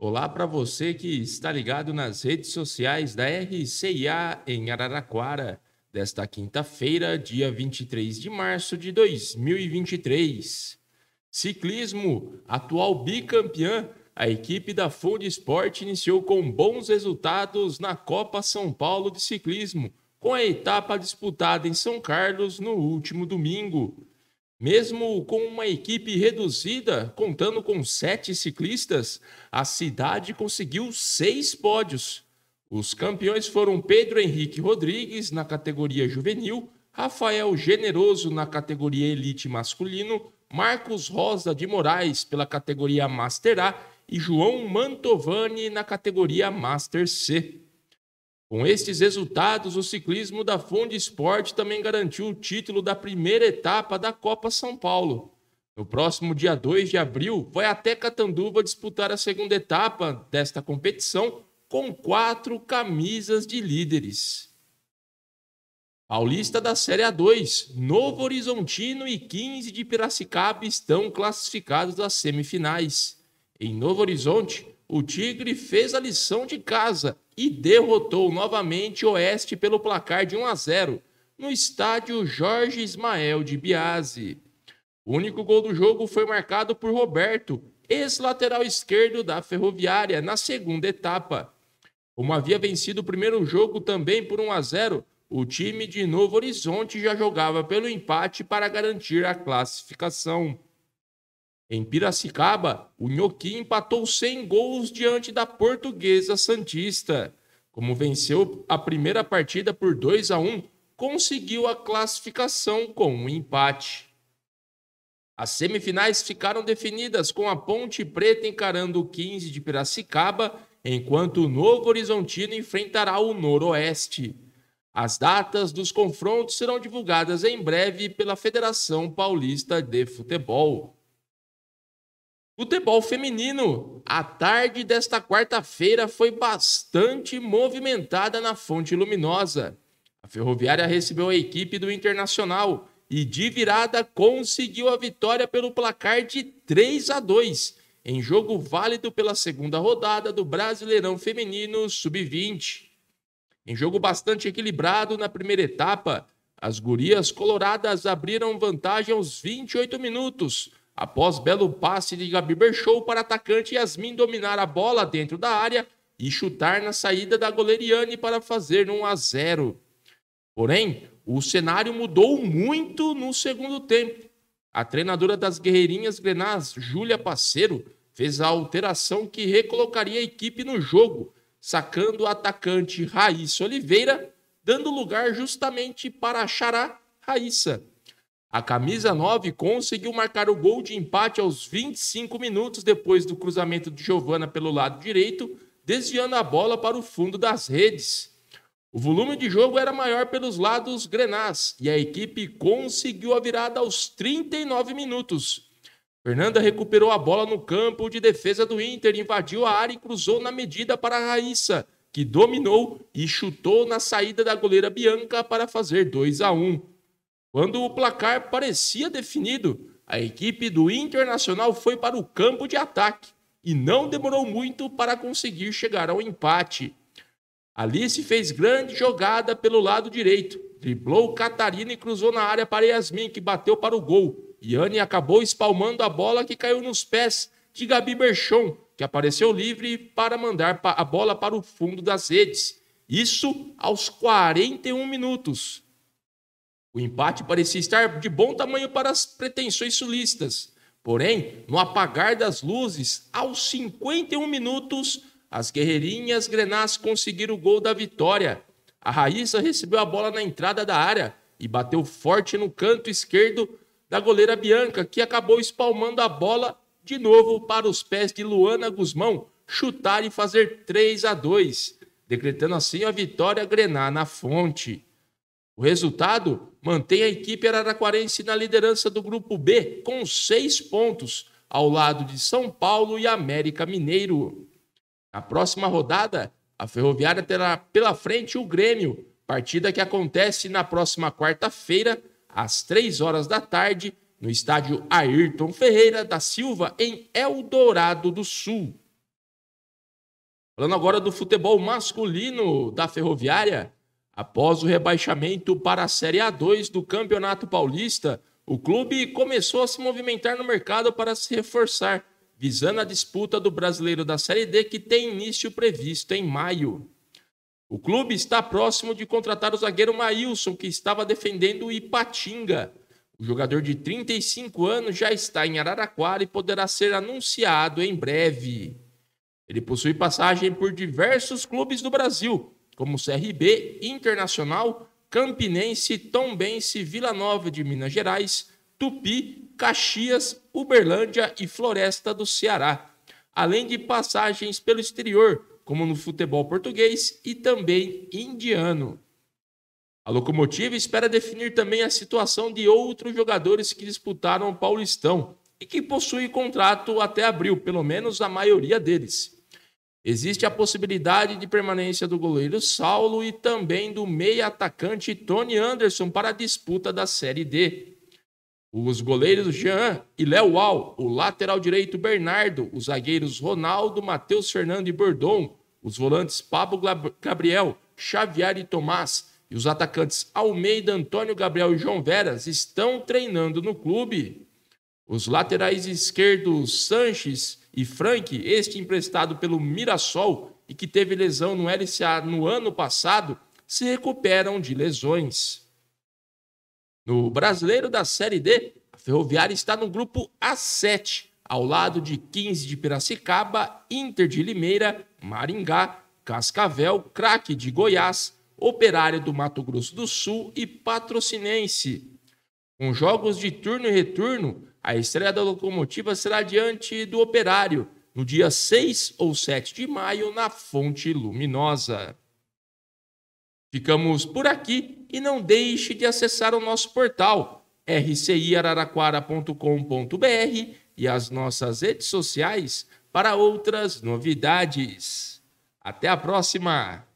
Olá para você que está ligado nas redes sociais da RCIA em Araraquara, desta quinta-feira, dia 23 de março de 2023. Ciclismo, atual bicampeã, a equipe da Fundo Esporte iniciou com bons resultados na Copa São Paulo de Ciclismo, com a etapa disputada em São Carlos no último domingo. Mesmo com uma equipe reduzida, contando com sete ciclistas, a cidade conseguiu seis pódios. Os campeões foram Pedro Henrique Rodrigues na categoria juvenil, Rafael Generoso na categoria elite masculino, Marcos Rosa de Moraes pela categoria Master A e João Mantovani na categoria Master C. Com estes resultados, o ciclismo da Fundo Esporte também garantiu o título da primeira etapa da Copa São Paulo. No próximo dia 2 de abril, vai até Catanduva disputar a segunda etapa desta competição com quatro camisas de líderes. Paulista da Série A2, Novo Horizontino e 15 de Piracicaba estão classificados às semifinais. Em Novo Horizonte, o Tigre fez a lição de casa e derrotou novamente o Oeste pelo placar de 1 a 0 no estádio Jorge Ismael de Biase. O único gol do jogo foi marcado por Roberto, ex-lateral esquerdo da Ferroviária, na segunda etapa. Como havia vencido o primeiro jogo também por 1 a 0, o time de Novo Horizonte já jogava pelo empate para garantir a classificação. Em Piracicaba, o Nhoqui empatou sem gols diante da Portuguesa Santista. Como venceu a primeira partida por 2 a 1, conseguiu a classificação com um empate. As semifinais ficaram definidas com a Ponte Preta encarando o 15 de Piracicaba, enquanto o Novo Horizontino enfrentará o Noroeste. As datas dos confrontos serão divulgadas em breve pela Federação Paulista de Futebol. Futebol feminino. A tarde desta quarta-feira foi bastante movimentada na Fonte Luminosa. A Ferroviária recebeu a equipe do Internacional e, de virada, conseguiu a vitória pelo placar de 3 a 2, em jogo válido pela segunda rodada do Brasileirão Feminino Sub-20. Em jogo bastante equilibrado na primeira etapa, as gurias coloradas abriram vantagem aos 28 minutos Após belo passe de Gabi Berchou para atacante Yasmin dominar a bola dentro da área e chutar na saída da goleiriane para fazer 1 a 0. Porém, o cenário mudou muito no segundo tempo. A treinadora das Guerreirinhas Grenás, Júlia Passeiro, fez a alteração que recolocaria a equipe no jogo, sacando o atacante Raíssa Oliveira, dando lugar justamente para a Xará Raíssa, a camisa 9 conseguiu marcar o gol de empate aos 25 minutos depois do cruzamento de Giovana pelo lado direito, desviando a bola para o fundo das redes. O volume de jogo era maior pelos lados grenás e a equipe conseguiu a virada aos 39 minutos. Fernanda recuperou a bola no campo de defesa do Inter, invadiu a área e cruzou na medida para Raíssa, que dominou e chutou na saída da goleira Bianca para fazer 2 a 1. Quando o placar parecia definido, a equipe do Internacional foi para o campo de ataque e não demorou muito para conseguir chegar ao empate. Alice fez grande jogada pelo lado direito, driblou Catarina e cruzou na área para Yasmin, que bateu para o gol. Yane acabou espalmando a bola que caiu nos pés de Gabi Berchon, que apareceu livre para mandar a bola para o fundo das redes. Isso aos 41 minutos. O empate parecia estar de bom tamanho para as pretensões sulistas. Porém, no apagar das luzes, aos 51 minutos, as guerreirinhas grenás conseguiram o gol da vitória. A Raíssa recebeu a bola na entrada da área e bateu forte no canto esquerdo da goleira Bianca, que acabou espalmando a bola de novo para os pés de Luana Guzmão chutar e fazer 3 a 2, decretando assim a vitória grená na fonte. O resultado mantém a equipe araraquarense na liderança do Grupo B, com seis pontos, ao lado de São Paulo e América Mineiro. Na próxima rodada, a Ferroviária terá pela frente o Grêmio, partida que acontece na próxima quarta-feira, às três horas da tarde, no estádio Ayrton Ferreira da Silva, em Eldorado do Sul. Falando agora do futebol masculino da Ferroviária, Após o rebaixamento para a Série A2 do Campeonato Paulista, o clube começou a se movimentar no mercado para se reforçar, visando a disputa do Brasileiro da Série D que tem início previsto em maio. O clube está próximo de contratar o zagueiro Maílson, que estava defendendo o Ipatinga. O jogador de 35 anos já está em Araraquara e poderá ser anunciado em breve. Ele possui passagem por diversos clubes do Brasil, como CRB, Internacional, Campinense, Tombense, Vila Nova de Minas Gerais, Tupi, Caxias, Uberlândia e Floresta do Ceará, além de passagens pelo exterior, como no futebol português e também indiano. A locomotiva espera definir também a situação de outros jogadores que disputaram o Paulistão e que possuem contrato até abril, pelo menos a maioria deles. Existe a possibilidade de permanência do goleiro Saulo e também do meia-atacante Tony Anderson para a disputa da Série D. Os goleiros Jean e Léo Al, o lateral direito Bernardo, os zagueiros Ronaldo, Matheus Fernando e Bordon, os volantes Pablo Gabriel, Xavier e Tomás e os atacantes Almeida, Antônio Gabriel e João Veras estão treinando no clube. Os laterais esquerdos Sanches e Frank, este emprestado pelo Mirassol e que teve lesão no LCA no ano passado, se recuperam de lesões. No brasileiro da Série D, a Ferroviária está no grupo A7, ao lado de 15 de Piracicaba, Inter de Limeira, Maringá, Cascavel, Craque de Goiás, Operário do Mato Grosso do Sul e Patrocinense. Com jogos de turno e retorno, a estreia da locomotiva será diante do Operário, no dia 6 ou 7 de maio, na Fonte Luminosa. Ficamos por aqui e não deixe de acessar o nosso portal rciararaquara.com.br e as nossas redes sociais para outras novidades. Até a próxima!